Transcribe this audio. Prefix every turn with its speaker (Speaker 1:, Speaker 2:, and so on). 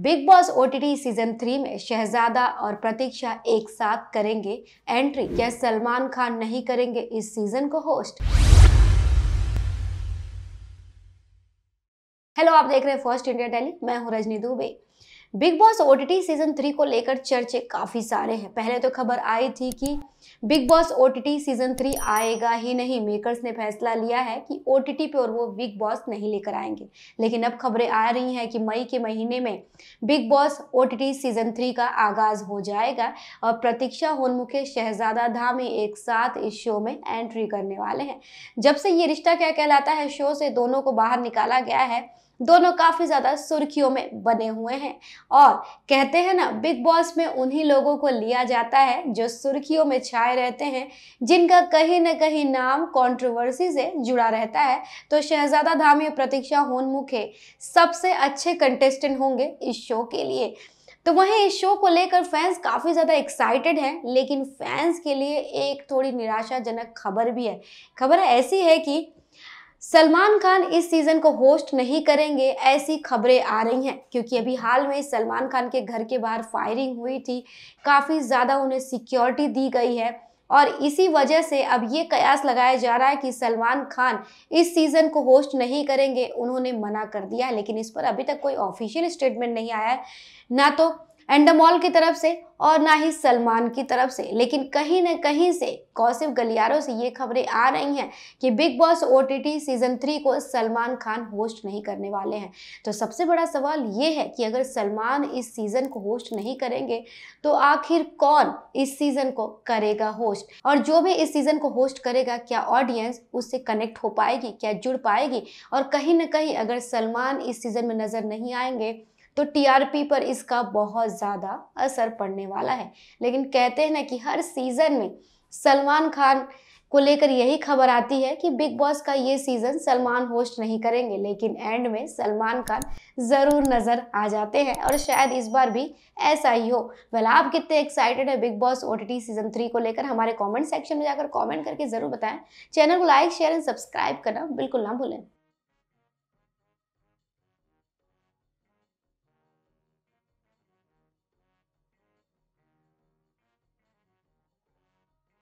Speaker 1: big Boss OTT season three में शहजादा और प्रतीक्षा एक साथ करेंगे एंट्री क्या सलमान खान नहीं करेंगे इस सीजन को होस्ट हेलो आप देख रहे हैं फर्स्ट इंडिया टेली मैं हूं Rajni Dubey Bigg Boss OTT season three को लेकर चर्चे काफ़ी सारे हैं पहले तो खबर आई थी कि Bigg Boss OTT season three आएगा ही नहीं मेकर्स ने फैसला लिया है कि ओटीटी पे और वो बिग बॉस नहीं लेकर आएंगे लेकिन अब खबरें आ रही हैं कि मई के महीने में Bigg Boss OTT season three का आगाज़ हो जाएगा और प्रतीक्षा होनमुखे शहजादा धाम ही एक साथ इस शो में एंट्री करने वाले हैं जब से ये रिश्ता क्या कहलाता है शो से दोनों को बाहर निकाला गया है दोनों काफ़ी ज़्यादा सुर्खियों में बने हुए हैं और कहते हैं ना बिग बॉस में उन्हीं लोगों को लिया जाता है जो सुर्खियों में छाए रहते हैं जिनका कहीं ना कहीं नाम कंट्रोवर्सी से जुड़ा रहता है तो शहजादा धामी प्रतीक्षा होनमुखे सबसे अच्छे कंटेस्टेंट होंगे इस शो के लिए तो वहीं इस शो को लेकर फैंस काफ़ी ज़्यादा एक्साइटेड हैं लेकिन फैंस के लिए एक थोड़ी निराशाजनक खबर भी है खबर ऐसी है कि सलमान खान इस सीजन को होस्ट नहीं करेंगे ऐसी खबरें आ रही हैं क्योंकि अभी हाल में सलमान खान के घर के बाहर फायरिंग हुई थी काफ़ी ज़्यादा उन्हें सिक्योरिटी दी गई है और इसी वजह से अब ये कयास लगाया जा रहा है कि सलमान खान इस सीज़न को होस्ट नहीं करेंगे उन्होंने मना कर दिया है लेकिन इस पर अभी तक कोई ऑफिशियल स्टेटमेंट नहीं आया है ना तो एंडमॉल की तरफ से और ना ही सलमान की तरफ से लेकिन कहीं ना कहीं से कौशिफ गलियारों से ये खबरें आ रही हैं कि Bigg Boss O season three को सलमान खान होस्ट नहीं करने वाले हैं तो सबसे बड़ा सवाल ये है कि अगर सलमान इस सीज़न को होस्ट नहीं करेंगे तो आखिर कौन इस सीज़न को करेगा होस्ट और जो भी इस सीज़न को होस्ट करेगा क्या ऑडियंस उससे कनेक्ट हो पाएगी क्या जुड़ पाएगी और कहीं ना कहीं अगर सलमान इस सीज़न में नज़र नहीं आएंगे तो टीआरपी पर इसका बहुत ज़्यादा असर पड़ने वाला है लेकिन कहते हैं ना कि हर सीज़न में सलमान खान को लेकर यही खबर आती है कि बिग बॉस का ये सीज़न सलमान होस्ट नहीं करेंगे लेकिन एंड में सलमान खान ज़रूर नज़र आ जाते हैं और शायद इस बार भी ऐसा ही हो वेल आप कितने एक्साइटेड हैं Bigg Boss O season three को लेकर हमारे कमेंट सेक्शन में जाकर कमेंट करके ज़रूर बताएं चैनल को लाइक शेयर एंड सब्सक्राइब करना बिल्कुल ना भूलें